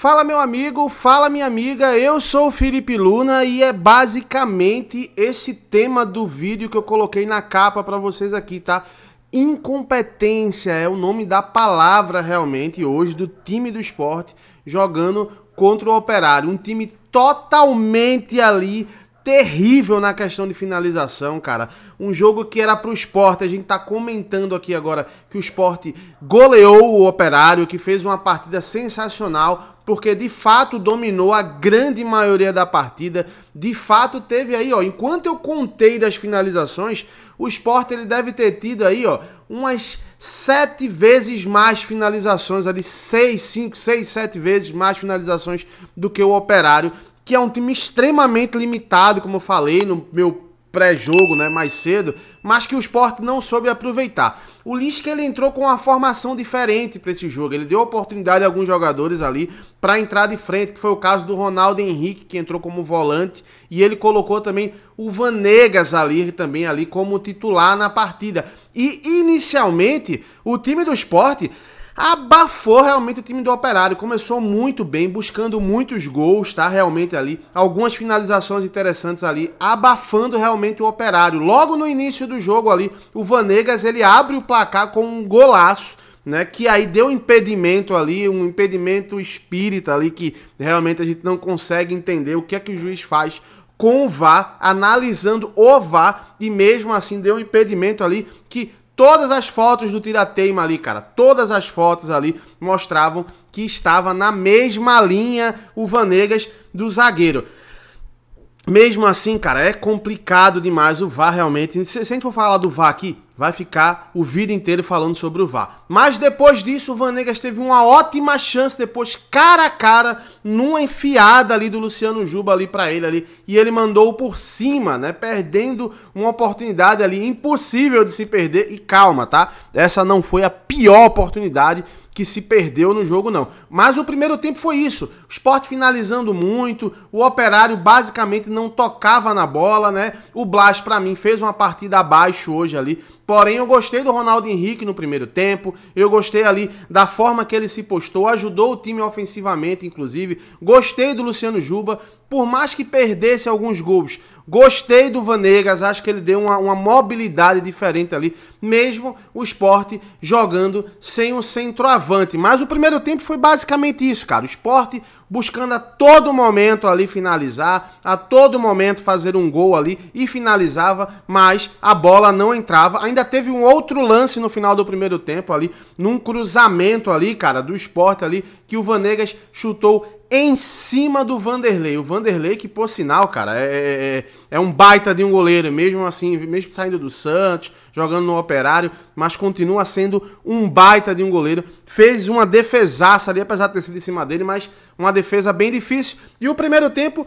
Fala meu amigo, fala minha amiga, eu sou o Felipe Luna e é basicamente esse tema do vídeo que eu coloquei na capa para vocês aqui, tá? Incompetência é o nome da palavra realmente hoje do time do esporte jogando contra o Operário, um time totalmente ali terrível na questão de finalização, cara. Um jogo que era pro esporte. A gente tá comentando aqui agora que o esporte goleou o operário, que fez uma partida sensacional porque de fato dominou a grande maioria da partida. De fato teve aí, ó, enquanto eu contei das finalizações, o Sport ele deve ter tido aí, ó, umas sete vezes mais finalizações ali, seis, cinco, seis, sete vezes mais finalizações do que o Operário, que é um time extremamente limitado, como eu falei no meu pré-jogo, né, mais cedo, mas que o esporte não soube aproveitar. O Lisca ele entrou com uma formação diferente para esse jogo. Ele deu oportunidade a alguns jogadores ali para entrar de frente, que foi o caso do Ronaldo Henrique, que entrou como volante, e ele colocou também o Vanegas ali também ali como titular na partida. E inicialmente, o time do esporte abafou realmente o time do Operário. Começou muito bem, buscando muitos gols, tá? Realmente ali, algumas finalizações interessantes ali, abafando realmente o Operário. Logo no início do jogo ali, o Vanegas ele abre o placar com um golaço. Né, que aí deu impedimento ali, um impedimento espírita ali, que realmente a gente não consegue entender o que é que o juiz faz com o VAR, analisando o VAR, e mesmo assim deu um impedimento ali que Todas as fotos do tirateima ali, cara, todas as fotos ali mostravam que estava na mesma linha o Vanegas do zagueiro. Mesmo assim, cara, é complicado demais o VAR realmente. Se, se a gente for falar do VAR aqui, vai ficar o vídeo inteiro falando sobre o VAR. Mas depois disso, o Vanegas teve uma ótima chance depois, cara a cara, numa enfiada ali do Luciano Juba ali para ele ali, e ele mandou por cima, né, perdendo uma oportunidade ali impossível de se perder. E calma, tá? Essa não foi a pior oportunidade que se perdeu no jogo, não. Mas o primeiro tempo foi isso. O esporte finalizando muito, o operário basicamente não tocava na bola, né? O Blas, para mim, fez uma partida abaixo hoje ali. Porém, eu gostei do Ronaldo Henrique no primeiro tempo. Eu gostei ali da forma que ele se postou, ajudou o time ofensivamente, inclusive. Gostei do Luciano Juba. Por mais que perdesse alguns gols, Gostei do Vanegas, acho que ele deu uma, uma mobilidade diferente ali, mesmo o esporte jogando sem o centroavante. Mas o primeiro tempo foi basicamente isso, cara. O esporte buscando a todo momento ali finalizar, a todo momento fazer um gol ali e finalizava, mas a bola não entrava. Ainda teve um outro lance no final do primeiro tempo ali, num cruzamento ali, cara, do esporte ali, que o Vanegas chutou em cima do Vanderlei. O Vanderlei, que por sinal, cara, é, é, é, é, um baita de um goleiro, mesmo assim, mesmo saindo do Santos, jogando no Operário, mas continua sendo um baita de um goleiro. Fez uma defesaça ali, apesar de ter sido em cima dele, mas uma defesa bem difícil. E o primeiro tempo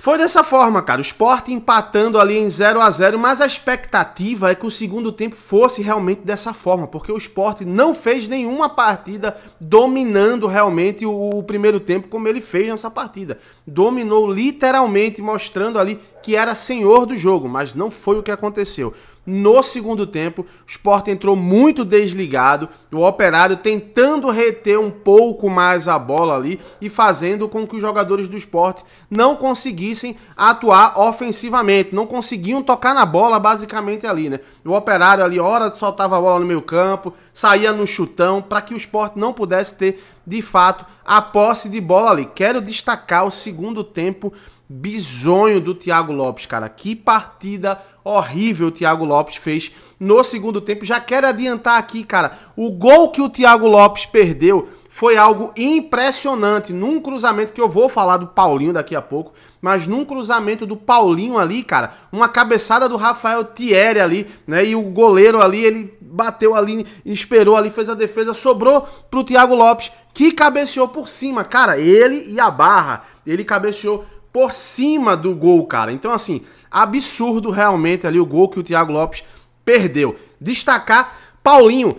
foi dessa forma, cara. O Sport empatando ali em 0 a 0 mas a expectativa é que o segundo tempo fosse realmente dessa forma, porque o Sport não fez nenhuma partida dominando realmente o, o primeiro tempo como ele fez nessa partida. Dominou literalmente, mostrando ali que era senhor do jogo, mas não foi o que aconteceu no segundo tempo. O Sport entrou muito desligado, o Operário tentando reter um pouco mais a bola ali e fazendo com que os jogadores do Sport não conseguissem atuar ofensivamente, não conseguiam tocar na bola basicamente ali, né? O Operário ali, hora soltava a bola no meio campo, saía no chutão para que o Sport não pudesse ter de fato, a posse de bola ali. Quero destacar o segundo tempo bizonho do Thiago Lopes, cara. Que partida horrível o Thiago Lopes fez no segundo tempo. Já quero adiantar aqui, cara, o gol que o Thiago Lopes perdeu foi algo impressionante num cruzamento que eu vou falar do Paulinho daqui a pouco mas num cruzamento do Paulinho ali, cara, uma cabeçada do Rafael Thierry ali, né? E o goleiro ali, ele bateu ali, esperou ali, fez a defesa, sobrou pro Thiago Lopes, que cabeceou por cima, cara, ele e a barra, ele cabeceou por cima do gol, cara. Então assim, absurdo realmente ali o gol que o Thiago Lopes perdeu. Destacar Paulinho,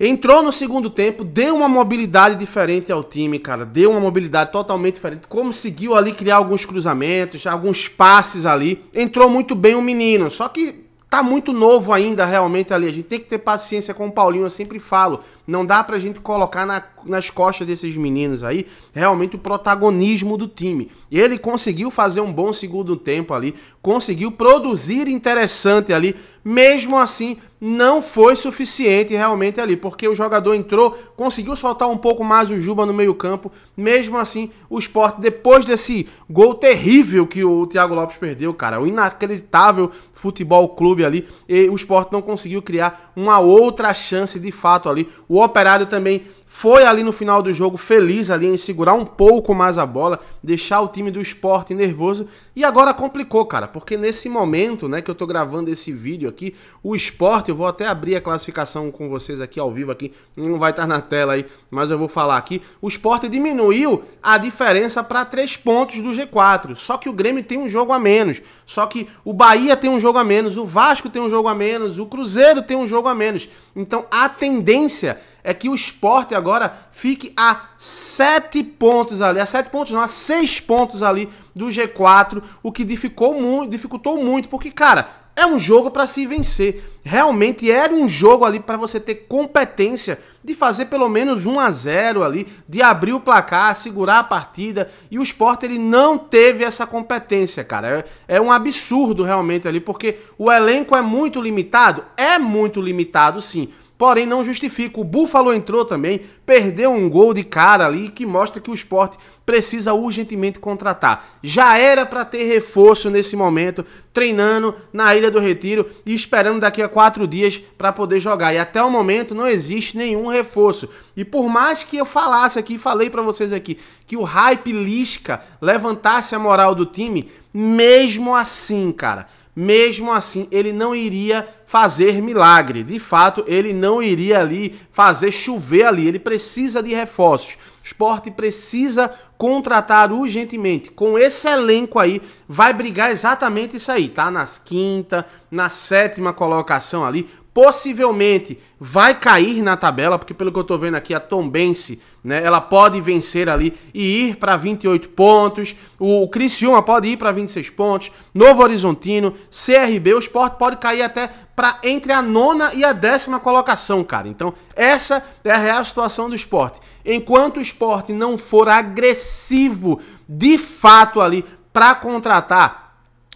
Entrou no segundo tempo, deu uma mobilidade diferente ao time, cara. Deu uma mobilidade totalmente diferente. Conseguiu ali criar alguns cruzamentos, alguns passes ali. Entrou muito bem o menino, só que tá muito novo ainda realmente ali. A gente tem que ter paciência com o Paulinho, eu sempre falo. Não dá pra gente colocar na, nas costas desses meninos aí realmente o protagonismo do time. E ele conseguiu fazer um bom segundo tempo ali, conseguiu produzir interessante ali mesmo assim, não foi suficiente realmente ali, porque o jogador entrou, conseguiu soltar um pouco mais o Juba no meio-campo. Mesmo assim, o Sport, depois desse gol terrível que o Thiago Lopes perdeu, cara, o inacreditável futebol clube ali, e o Sport não conseguiu criar uma outra chance de fato ali. O Operário também foi ali no final do jogo feliz ali em segurar um pouco mais a bola, deixar o time do esporte nervoso e agora complicou, cara, porque nesse momento, né, que eu tô gravando esse vídeo aqui, o esporte, eu vou até abrir a classificação com vocês aqui ao vivo aqui, não vai estar tá na tela aí, mas eu vou falar aqui, o esporte diminuiu a diferença para três pontos do G4, só que o Grêmio tem um jogo a menos, só que o Bahia tem um jogo a menos, o Vasco tem um jogo a menos, o Cruzeiro tem um jogo a menos, então a tendência é que o esporte agora fique a 7 pontos ali, a 7 pontos não, a 6 pontos ali do G4, o que dificultou muito, dificultou muito porque, cara, é um jogo para se vencer. Realmente era um jogo ali para você ter competência de fazer pelo menos 1 a 0 ali, de abrir o placar, segurar a partida. E o Sport ele não teve essa competência, cara. É, é um absurdo realmente ali, porque o elenco é muito limitado, é muito limitado, sim porém não justifica. O Buffalo entrou também, perdeu um gol de cara ali que mostra que o esporte precisa urgentemente contratar. Já era para ter reforço nesse momento, treinando na Ilha do Retiro e esperando daqui a quatro dias para poder jogar. E até o momento não existe nenhum reforço. E por mais que eu falasse aqui, falei para vocês aqui, que o hype lisca levantasse a moral do time, mesmo assim, cara, mesmo assim, ele não iria fazer milagre. De fato, ele não iria ali fazer chover ali. Ele precisa de reforços. O esporte precisa contratar urgentemente. Com esse elenco aí, vai brigar exatamente isso aí, tá? Nas quinta, na sétima colocação ali, possivelmente vai cair na tabela, porque pelo que eu estou vendo aqui, a Tombense, né, ela pode vencer ali e ir para 28 pontos, o Criciúma pode ir para 26 pontos, Novo Horizontino, CRB, o Sport pode cair até para entre a nona e a décima colocação, cara. Então, essa é a real situação do esporte. Enquanto o esporte não for agressivo, de fato ali, para contratar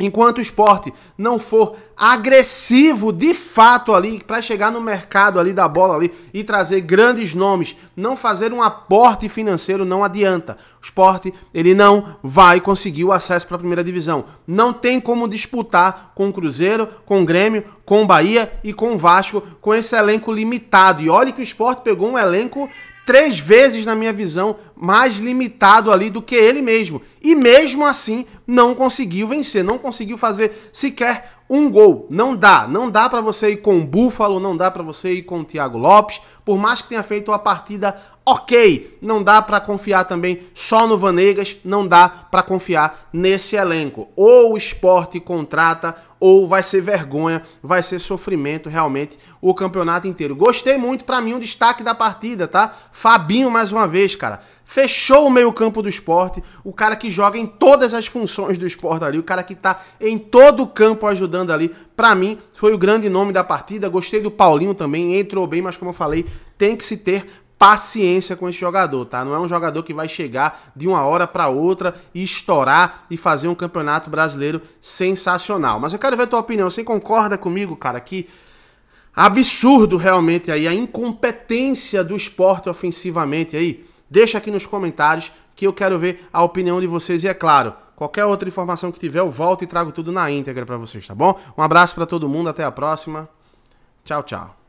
Enquanto o esporte não for agressivo de fato ali para chegar no mercado ali da bola ali e trazer grandes nomes, não fazer um aporte financeiro não adianta. O esporte ele não vai conseguir o acesso para a primeira divisão. Não tem como disputar com o Cruzeiro, com o Grêmio, com o Bahia e com o Vasco com esse elenco limitado. E olha que o esporte pegou um elenco três vezes, na minha visão, mais limitado ali do que ele mesmo. E mesmo assim, não conseguiu vencer, não conseguiu fazer sequer um gol. Não dá, não dá para você ir com o Búfalo, não dá para você ir com o Thiago Lopes, por mais que tenha feito uma partida ok, não dá para confiar também só no Vanegas, não dá para confiar nesse elenco. Ou o esporte contrata, ou vai ser vergonha, vai ser sofrimento realmente o campeonato inteiro. Gostei muito, para mim, um destaque da partida, tá? Fabinho mais uma vez, cara fechou o meio-campo do esporte, o cara que joga em todas as funções do esporte ali, o cara que tá em todo o campo ajudando ali. Para mim, foi o grande nome da partida. Gostei do Paulinho também, entrou bem, mas como eu falei, tem que se ter paciência com esse jogador, tá? Não é um jogador que vai chegar de uma hora para outra e estourar e fazer um campeonato brasileiro sensacional. Mas eu quero ver a tua opinião. Você concorda comigo, cara, que absurdo realmente aí a incompetência do esporte ofensivamente aí? Deixa aqui nos comentários que eu quero ver a opinião de vocês e é claro, qualquer outra informação que tiver, eu volto e trago tudo na íntegra para vocês, tá bom? Um abraço para todo mundo, até a próxima. Tchau, tchau.